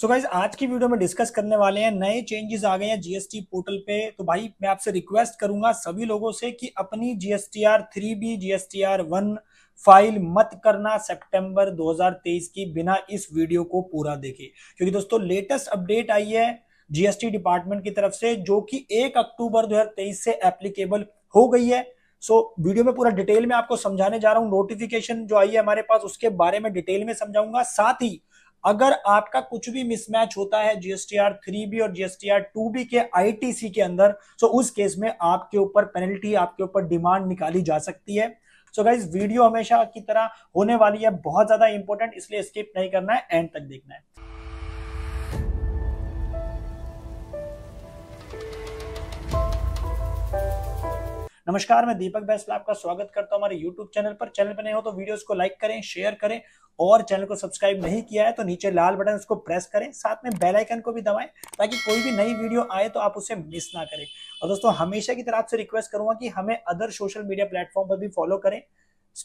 सो so guys आज की video में डिस्कस करने वाले हैं नए चेंजेस आ गए हैं जीएसटी पोर्टल पे तो भाई मैं आपसे रिक्वेस्ट करूंगा सभी लोगों से कि अपनी GSTR three B GSTR one file मत करना सितंबर 2023 की बिना इस वीडियो को पूरा देखे क्योंकि दोस्तों लेटेस्ट अपडेट आई है जीएसटी डिपार्टमेंट की तरफ से जो कि एक अक्टूबर दो से एप्लीकेबल हो गई है सो so, वीडियो में पूरा डिटेल में आपको समझाने जा रहा हूँ नोटिफिकेशन जो आई है हमारे पास उसके बारे में डिटेल में समझाऊंगा साथ ही अगर आपका कुछ भी मिसमैच होता है जीएसटीआर थ्री बी और जीएसटीआर टू बी के आईटीसी के अंदर सो उस केस में आपके ऊपर पेनल्टी आपके ऊपर डिमांड निकाली जा सकती है सो so गाइज वीडियो हमेशा की तरह होने वाली है बहुत ज्यादा इंपॉर्टेंट इसलिए स्किप नहीं करना है एंड तक देखना है नमस्कार मैं दीपक बैसला आपका स्वागत करता हूं हमारे यूट्यूब चैनल पर चैनल पर नए हो तो वीडियोस को लाइक करें शेयर करें और चैनल को सब्सक्राइब नहीं किया है तो नीचे लाल बटन उसको प्रेस करें साथ में बेल आइकन को भी दबाएं ताकि कोई भी नई वीडियो आए तो आप उसे मिस ना करें और दोस्तों हमेशा की तरह आपसे रिक्वेस्ट करूंगा कि हमें अदर सोशल मीडिया प्लेटफॉर्म पर भी फॉलो करें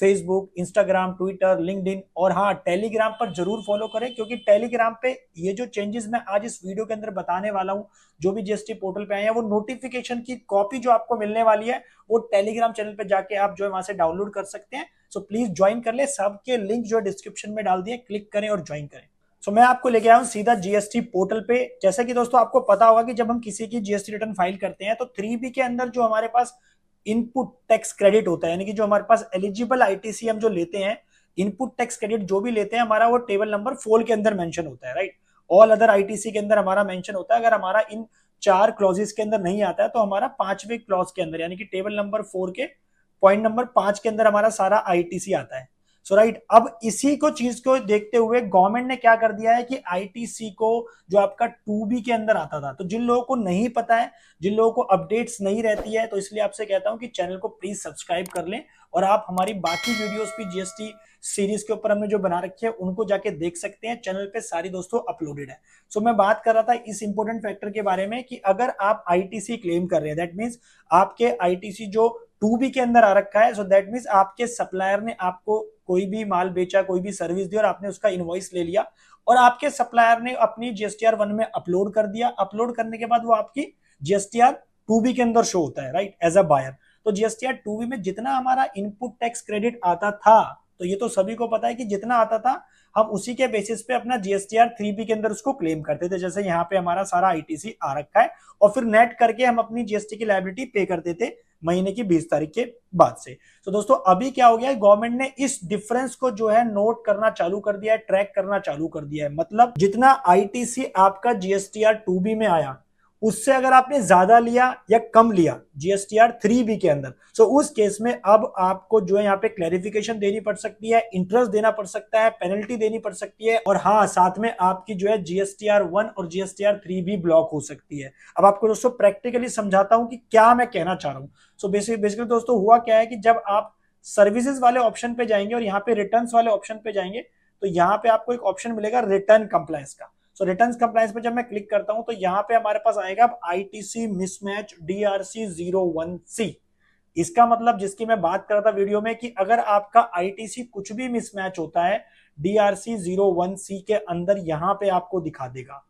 फेसबुक इंस्टाग्राम ट्विटर लिंकड और हाँ टेलीग्राम पर जरूर फॉलो करें क्योंकि टेलीग्राम पे ये जो चेंजेस मैं आज इस वीडियो के अंदर बताने वाला हूँ जो भी जीएसटी पोर्टल पे आए हैं वो नोटिफिकेशन की कॉपी जो आपको मिलने वाली है वो टेलीग्राम चैनल पे जाके आप जो है वहां से डाउनलोड कर सकते हैं सो प्लीज ज्वाइन कर ले सबके लिंक जो है डिस्क्रिप्शन में डाल दिए क्लिक करें और ज्वाइन करें सो so, मैं आपको लेके आया हूँ सीधा जीएसटी पोर्टल पे जैसे कि दोस्तों आपको पता होगा कि जब हम किसी की जीएसटी रिटर्न फाइल करते हैं तो थ्री बी के अंदर जो हमारे पास इनपुट टैक्स क्रेडिट होता है यानी कि जो हमारे पास एलिजिबल आईटीसी हम जो लेते हैं इनपुट टैक्स क्रेडिट जो भी लेते हैं हमारा वो टेबल नंबर फोर के अंदर मेंशन होता है राइट ऑल अदर आईटीसी के अंदर हमारा मेंशन होता है अगर हमारा इन चार क्लॉजेस के अंदर नहीं आता है तो हमारा पांचवे क्लॉज के अंदर यानी कि टेबल नंबर फोर के पॉइंट नंबर पांच के अंदर हमारा सारा आईटीसी आता है सो so, राइट right, अब इसी को चीज को देखते हुए गवर्नमेंट ने क्या कर दिया है कि आईटीसी को जो आपका टू बी के अंदर आता था तो जिन लोगों को नहीं पता है जिन लोगों को अपडेट्स नहीं रहती है तो इसलिए आपसे कहता हूं कि चैनल को प्लीज सब्सक्राइब कर लें और आप हमारी बाकी वीडियोस भी जीएसटी सीरीज के ऊपर हमने जो बना रखी है उनको जाके देख सकते हैं चैनल पे सारी दोस्तों अपलोडेड है सो so, मैं बात कर रहा था इस इंपोर्टेंट फैक्टर के बारे में कि अगर आप आईटीसी क्लेम कर रहे हैं दैट मीन्स आपके आईटीसी जो टू बी के अंदर आ रखा है सो दैट मीन्स आपके सप्लायर ने आपको कोई भी माल बेचा कोई भी सर्विस दी और आपने उसका इन्वॉइस ले लिया और आपके सप्लायर ने अपनी जीएसटीआर वन में अपलोड कर दिया अपलोड करने के बाद वो आपकी जीएसटीआर टू बी के अंदर शो होता है राइट एज अ बायर तो जीएसटीआर टू बी में जितना हमारा इनपुट टैक्स क्रेडिट आता था तो ये तो सभी को पता है कि जितना आता था हम उसी के बेसिस पे अपना जीएसटीआर थ्री बी के अंदर उसको क्लेम करते थे जैसे यहाँ पे हमारा सारा आईटीसी आ रखा है और फिर नेट करके हम अपनी जीएसटी की लाइबिलिटी पे करते थे महीने की बीस तारीख के बाद से तो दोस्तों अभी क्या हो गया है गवर्नमेंट ने इस डिफरेंस को जो है नोट करना चालू कर दिया है ट्रैक करना चालू कर दिया है मतलब जितना आईटीसी आपका जीएसटीआर टू बी में आया उससे अगर आपने ज्यादा लिया या कम लिया जीएसटीआर थ्री बी के अंदर सो so उस केस में अब आपको जो है यहाँ पे क्लैरिफिकेशन देनी पड़ सकती है इंटरेस्ट देना पड़ सकता है पेनल्टी देनी पड़ सकती है और हाँ साथ में आपकी जो है जीएसटीआर वन और जीएसटीआर थ्री भी ब्लॉक हो सकती है अब आपको दोस्तों प्रैक्टिकली समझाता हूं कि क्या मैं कहना चाह रहा हूँ सो बेसिक बेसिकली दोस्तों हुआ क्या है कि जब आप सर्विसेज वाले ऑप्शन पे जाएंगे और यहाँ पे रिटर्न वाले ऑप्शन पे जाएंगे तो यहाँ पे आपको एक ऑप्शन मिलेगा रिटर्न कंप्लायंस का सो रिटर्न कंप्लायंस पे जब मैं क्लिक करता हूं तो यहाँ पे हमारे पास आएगा I T C mismatch D R C zero one C इसका मतलब जिसकी मैं बात कर रहा था वीडियो में कि अगर आपका आईटीसी कुछ भी मिसमैच होता है डीआरसी जीरो वन सी के अंदर यहां पे आपको दिखा देगा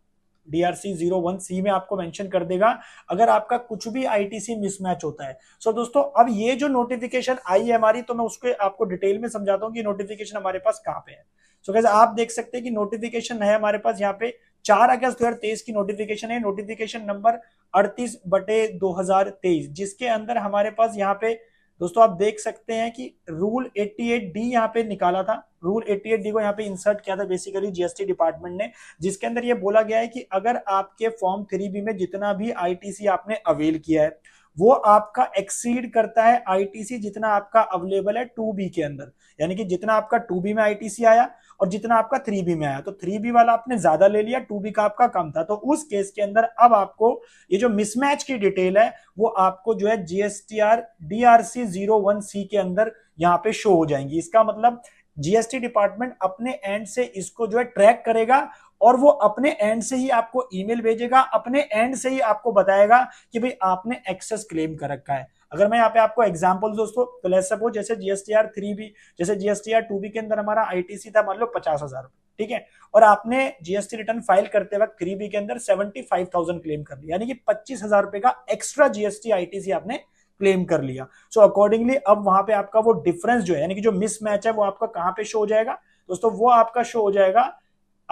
डीआरसी जीरो वन सी में आपको मेंशन कर देगा अगर आपका कुछ भी आईटीसी मिसमैच होता है सो so, दोस्तों अब ये जो नोटिफिकेशन आई है हमारी तो मैं उसको आपको डिटेल में समझाता हूँ कि नोटिफिकेशन हमारे पास कहाँ पे है सो so, कैसे आप देख सकते हैं कि नोटिफिकेशन है हमारे पास यहाँ पे चार अगस्त 2023 की नोटिफिकेशन है नोटिफिकेशन नंबर अड़तीस बटे 2023 जिसके अंदर हमारे पास यहाँ पे दोस्तों आप देख सकते हैं कि रूल 88 डी यहाँ पे निकाला था रूल 88 डी को यहाँ पे इंसर्ट किया था बेसिकली जीएसटी डिपार्टमेंट ने जिसके अंदर ये बोला गया है कि अगर आपके फॉर्म थ्री बी में जितना भी आईटीसी आपने अवेल किया है वो आपका एक्सीड करता है आईटीसी जितना आपका अवेलेबल है टू बी के अंदर यानी कि जितना आपका टू बी में आईटीसी आया और जितना आपका थ्री बी में आया तो थ्री बी वाला आपने ज्यादा ले लिया टू बी का आपका कम था तो उस केस के अंदर अब आपको ये जो मिसमैच की डिटेल है वो आपको जो है GSTR C zero one C के अंदर यहाँ पे शो हो जाएंगी इसका मतलब जीएसटी डिपार्टमेंट अपने एंड से इसको जो है ट्रैक करेगा और वो अपने एंड से ही आपको ईमेल भेजेगा अपने एंड से ही आपको बताएगा कि भाई आपने एक्सेस क्लेम कर रखा है अगर मैं यहाँ पे आपको एग्जाम्पल दोस्तों तो लेट सपोज जैसे जीएसटीआर थ्री बी जैसे जीएसटीआर टू बी के अंदर हमारा आईटीसी था मान लो पचास हजार ठीक है और आपने जीएसटी रिटर्न फाइल करते वक्त थ्री बी के अंदर सेवेंटी फाइव थाउजेंड क्लेम कर लिया यानी कि पच्चीस हजार रुपए का एक्स्ट्रा जीएसटी आईटीसी आपने क्लेम कर लिया सो so, अकॉर्डिंगली अब वहां पे आपका वो डिफरेंस जो है यानी कि जो मिसमैच है वो आपका कहाँ पे शो हो जाएगा दोस्तों वो आपका शो हो जाएगा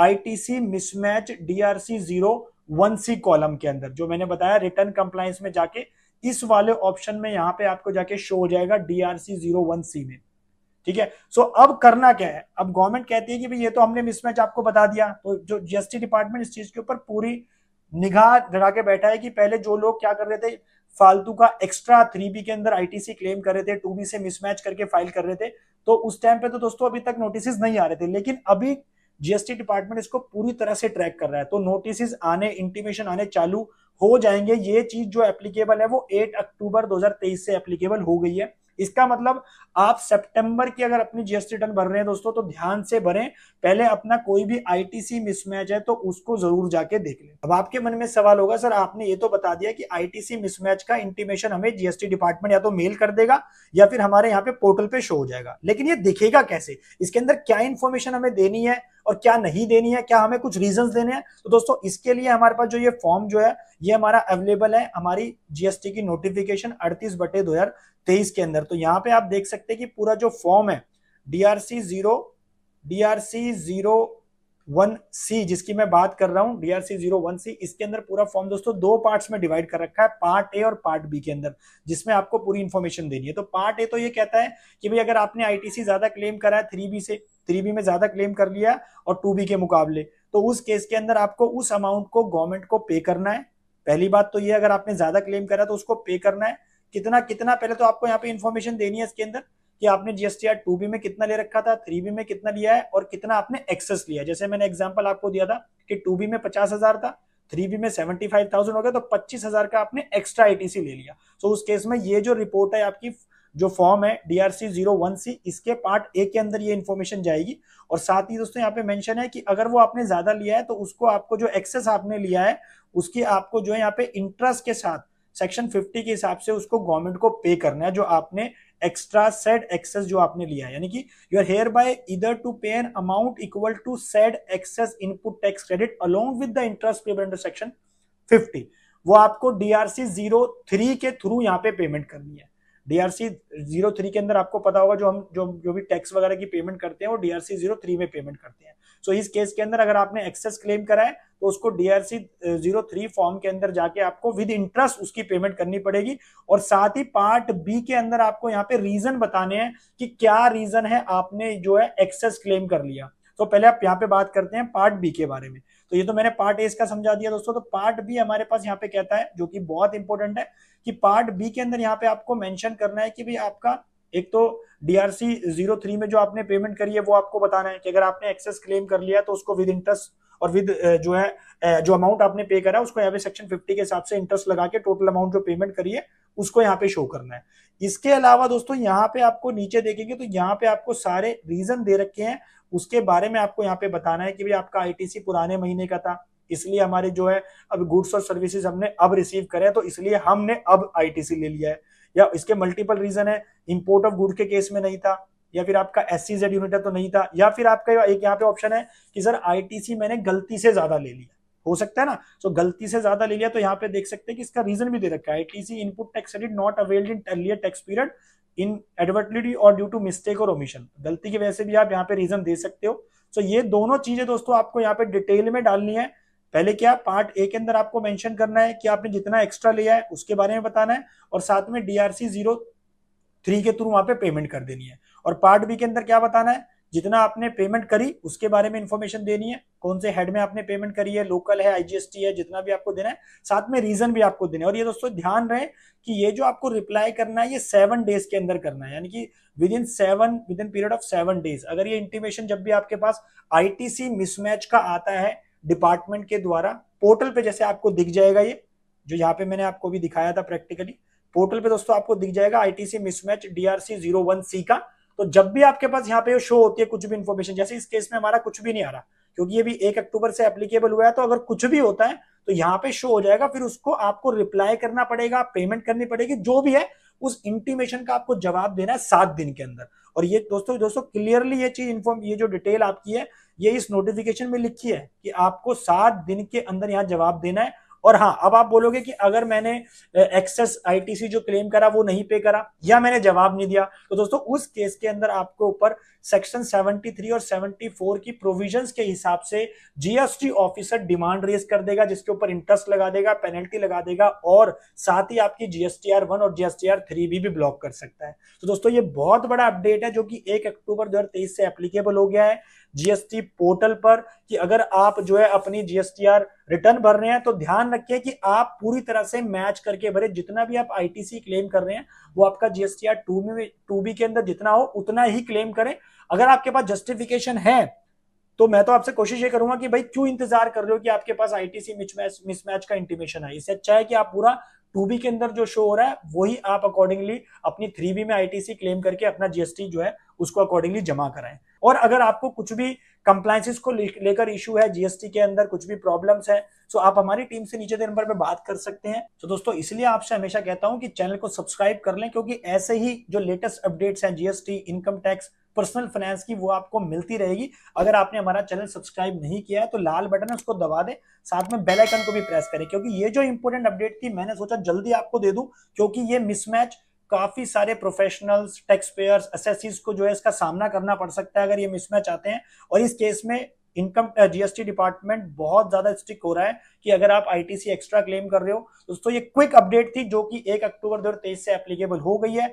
ITC mismatch DRC zero one C column के अंदर जो मैंने बताया रिटर्न कंप्लायंस में जाके इस वाले ऑप्शन में यहां पे आपको जाके शो हो जाएगा डीआरसी जीरो वन सी में ठीक है सो so, अब करना क्या है अब गवर्नमेंट कहती है कि भाई ये तो हमने मिसमैच आपको बता दिया तो जो जीएसटी डिपार्टमेंट इस चीज के ऊपर पूरी निगाह धरा के बैठा है कि पहले जो लोग क्या कर रहे थे फालतू का एक्स्ट्रा थ्री बी के अंदर आईटीसी क्लेम कर रहे थे टू बी से मिसमैच करके फाइल कर रहे थे तो उस टाइम पे तो दोस्तों अभी तक नोटिस नहीं आ रहे थे लेकिन अभी जीएसटी डिपार्टमेंट इसको पूरी तरह से ट्रैक कर रहा है तो नोटिस आने इंटीमेशन आने चालू हो जाएंगे ये चीज जो एप्लीकेबल है वो 8 अक्टूबर 2023 से एप्लीकेबल हो गई है इसका मतलब आप सितंबर की अगर अपनी जीएसटी रिटर्न भर रहे हैं दोस्तों तो ध्यान से भरें पहले अपना कोई भी आईटीसी मिसमैच है तो उसको जरूर जाके देख लें अब आपके मन में सवाल होगा सर आपने ये तो बता दिया कि आईटीसी मिसमैच का इंटीमेशन हमें जीएसटी डिपार्टमेंट या तो मेल कर देगा या फिर हमारे यहाँ पे पोर्टल पे शो हो जाएगा लेकिन ये दिखेगा कैसे इसके अंदर क्या इन्फॉर्मेशन हमें देनी है और क्या नहीं देनी है क्या हमें कुछ रीजन देने हैं तो दोस्तों इसके लिए हमारे पास जो ये फॉर्म जो है ये हमारा अवेलेबल है हमारी जीएसटी की नोटिफिकेशन अड़तीस बटे दो के अंदर तो यहाँ पे आप देख सकते हैं कि पूरा जो फॉर्म है DRC zero DRC zero one C जिसकी मैं बात कर रहा हूँ डीआरसी जीरो वन सी इसके अंदर पूरा फॉर्म दोस्तों दो पार्ट्स में डिवाइड कर रखा है पार्ट ए और पार्ट बी के अंदर जिसमें आपको पूरी इन्फॉर्मेशन देनी है तो पार्ट ए तो ये कहता है कि भाई अगर आपने आईटीसी ज्यादा क्लेम करा है थ्री बी से थ्री बी में ज्यादा क्लेम कर लिया और टू बी के मुकाबले तो उस केस के अंदर आपको उस अमाउंट को गवर्नमेंट को पे करना है पहली बात तो ये अगर आपने ज्यादा क्लेम करा तो उसको पे करना है कितना कितना पहले तो आपको यहाँ पे इन्फॉर्मेशन देनी है इसके अंदर कि आपने जीएसटीआर टू बी में कितना ले रखा था थ्री बी में कितना लिया है और कितना आपने एक्सेस लिया जैसे मैंने एग्जाम्पल आपको दिया था कि टू बी में पचास हजार था थ्री बी में सेवेंटी फाइव थाउजेंड हो गया तो पच्चीस हजार का आपने एक्स्ट्रा आईटीसी ले लिया सो तो उस केस में ये जो रिपोर्ट है आपकी जो फॉर्म है डीआरसी जीरो वन सी इसके पार्ट ए के अंदर ये इन्फॉर्मेशन जाएगी और साथ ही दोस्तों यहाँ पे मेंशन है कि अगर वो आपने ज्यादा लिया है तो उसको आपको जो एक्सेस आपने लिया है उसकी आपको जो है यहाँ पे इंटरेस्ट के साथ सेक्शन फिफ्टी के हिसाब से उसको गवर्नमेंट को पे करना है जो आपने एक्स्ट्रा सेड एक्सेस जो आपने लिया है यानी कि यू आर हेयर बाय इधर to pay an amount equal to said excess input tax credit along with the interest payable under section fifty वो आपको डीआरसी जीरो थ्री के थ्रू यहाँ पे पेमेंट करनी है डीआरसी जीरो थ्री के अंदर आपको पता होगा जो हम जो जो भी टैक्स वगैरह की पेमेंट करते हैं वो डीआरसी जीरो थ्री में पेमेंट करते हैं सो so, इस केस के अंदर अगर आपने एक्सेस क्लेम करा है तो उसको डीआरसी जीरो थ्री फॉर्म के अंदर जाके आपको विद इंटरेस्ट उसकी पेमेंट करनी पड़ेगी और साथ ही पार्ट बी के अंदर आपको यहाँ पे रीजन बताने हैं कि क्या रीजन है आपने जो है एक्सेस क्लेम कर लिया तो पहले आप यहाँ पे बात करते हैं पार्ट बी के बारे में तो ये तो मैंने पार्ट ए इसका समझा दिया दोस्तों तो पार्ट बी हमारे पास यहाँ पे कहता है जो कि बहुत इंपॉर्टेंट है कि पार्ट बी के अंदर यहाँ पे आपको मेंशन करना है कि भाई आपका एक तो डीआरसी जीरो थ्री में जो आपने पेमेंट करी है वो आपको बताना है कि अगर आपने एक्सेस क्लेम कर लिया तो उसको विद इंटरेस्ट और विद जो है जो अमाउंट आपने पे करा है उसको यहाँ पे सेक्शन 50 के हिसाब से इंटरेस्ट लगा के टोटल अमाउंट जो पेमेंट करी है उसको यहाँ पे शो करना है इसके अलावा दोस्तों यहाँ पे आपको नीचे देखेंगे तो यहाँ पे आपको सारे रीजन दे रखे हैं उसके बारे में आपको यहाँ पे बताना है कि भाई आपका आईटीसी पुराने महीने का था इसलिए हमारे जो है अब गुड्स और सर्विसेज हमने अब रिसीव करे तो इसलिए हमने अब आईटीसी ले लिया है या इसके मल्टीपल रीजन है इंपोर्ट ऑफ गुड के केस में नहीं था या फिर आपका एस सी जेड यूनिट तो नहीं था या फिर आपका एक यहाँ पे ऑप्शन है कि सर आईटीसी मैंने गलती से ज्यादा ले लिया हो सकता है ना सो so, गलती से ज्यादा ले लिया तो यहाँ पे देख सकते हैं कि इसका रीजन भी दे रखा है TC input tax credit not availed in earlier tax period inadvertently और ड्यू टू मिस्टेक और ओमिशन गलती की वजह से भी आप यहाँ पे रीजन दे सकते हो सो so, ये दोनों चीजें दोस्तों आपको यहाँ पे डिटेल में डालनी है पहले क्या पार्ट ए के अंदर आपको मेंशन करना है कि आपने जितना एक्स्ट्रा लिया है उसके बारे में बताना है और साथ में डीआरसी जीरो थ्री के थ्रू वहां पे पेमेंट कर देनी है और पार्ट बी के अंदर क्या बताना है जितना आपने पेमेंट करी उसके बारे में इन्फॉर्मेशन देनी है कौन से हेड में आपने पेमेंट करी है लोकल है आईजीएसटी है जितना भी आपको देना है साथ में रीजन भी आपको देना है और ये दोस्तों ध्यान रहे कि ये जो आपको रिप्लाई करना है ये सेवन डेज के अंदर करना है यानी कि within seven within period of seven days अगर ये इंटीमेशन जब भी आपके पास आईटीसी मिसमैच का आता है डिपार्टमेंट के द्वारा पोर्टल पे जैसे आपको दिख जाएगा ये जो यहाँ पे मैंने आपको भी दिखाया था प्रैक्टिकली पोर्टल पे दोस्तों आपको दिख जाएगा ITC mismatch DRC zero one C का तो जब भी आपके पास यहाँ पे शो होती है कुछ भी इन्फॉर्मेशन जैसे इस केस में हमारा कुछ भी नहीं आ रहा क्योंकि ये भी एक अक्टूबर से एप्लीकेबल हुआ है तो अगर कुछ भी होता है तो यहाँ पे शो हो जाएगा फिर उसको आपको रिप्लाई करना पड़ेगा पेमेंट करनी पड़ेगी जो भी है उस इंटीमेशन का आपको जवाब देना है सात दिन के अंदर और ये दोस्तों दोस्तों क्लियरली ये चीज इन्फॉर्म ये जो डिटेल आपकी है ये इस नोटिफिकेशन में लिखी है कि आपको सात दिन के अंदर यहाँ जवाब देना है और हाँ अब आप बोलोगे कि अगर मैंने एक्सेस आईटीसी जो क्लेम करा वो नहीं पे करा या मैंने जवाब नहीं दिया तो दोस्तों उस केस के अंदर आपके ऊपर सेक्शन 73 और 74 की प्रोविजंस के हिसाब से जीएसटी ऑफिसर डिमांड रेज कर देगा जिसके ऊपर इंटरेस्ट लगा देगा पेनल्टी लगा देगा और साथ ही आपकी जीएसटीआर वन और जीएसटीआर थ्री भी, भी ब्लॉक कर सकता है तो दोस्तों ये बहुत बड़ा अपडेट है जो कि एक अक्टूबर दो से एप्लीकेबल हो गया है जीएसटी पोर्टल पर कि अगर आप जो है अपनी जीएसटीआर रिटर्न भर रहे हैं तो ध्यान रखिए कि आप पूरी तरह से मैच करके भरे जितना भी आप आईटीसी क्लेम कर रहे हैं वो आपका जीएसटीआर टू में टू बी के अंदर जितना हो उतना ही क्लेम करें अगर आपके पास जस्टिफिकेशन है तो मैं तो आपसे कोशिश ये करूंगा कि भाई क्यों इंतजार कर रहे हो कि आपके पास आईटीसी मिसमैच मिसमैच का इंटीमेशन है इससे अच्छा है कि आप पूरा टू बी के अंदर जो शो हो रहा है वही आप अकॉर्डिंगली अपनी थ्री बी में आईटीसी क्लेम करके अपना जीएसटी जो है उसको अकॉर्डिंगली जमा कराएं और अगर आपको कुछ भी कंप्लाइंसिस को लेकर इशू है जीएसटी के अंदर कुछ भी प्रॉब्लम्स है तो आप हमारी टीम से नीचे नंबर पर बात कर सकते हैं तो दोस्तों इसलिए आपसे हमेशा कहता हूं कि चैनल को सब्सक्राइब कर लें क्योंकि ऐसे ही जो लेटेस्ट अपडेट्स हैं GST income tax personal finance की वो आपको मिलती रहेगी अगर आपने हमारा चैनल सब्सक्राइब नहीं किया है तो लाल बटन है उसको दबा दें साथ में बेल आइकन को भी प्रेस करें क्योंकि ये जो इंपॉर्टेंट अपडेट थी मैंने सोचा जल्दी आपको दे दूं क्योंकि ये मिसमैच काफी सारे प्रोफेशनल्स टैक्स पेयर्स एसएससीज को जो है इसका सामना करना पड़ सकता है अगर ये मिसमैच आते हैं और इस केस में इनकम जीएसटी डिपार्टमेंट बहुत ज्यादा स्ट्रिक हो रहा है कि अगर आप आईटीसी एक्स्ट्रा क्लेम कर रहे हो दोस्तों ये क्विक अपडेट थी जो कि एक अक्टूबर दो से एप्लीकेबल हो गई है